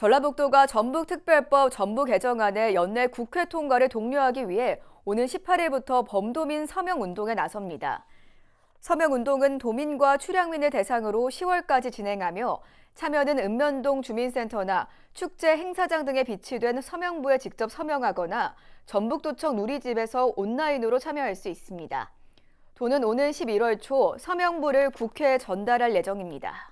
전라북도가 전북특별법 전부 개정안의 연내 국회 통과를 독려하기 위해 오는 18일부터 범도민 서명운동에 나섭니다. 서명운동은 도민과 출향민을 대상으로 10월까지 진행하며 참여는 읍면동 주민센터나 축제 행사장 등에 비치된 서명부에 직접 서명하거나 전북도청 누리집에서 온라인으로 참여할 수 있습니다. 도는 오는 11월 초 서명부를 국회에 전달할 예정입니다.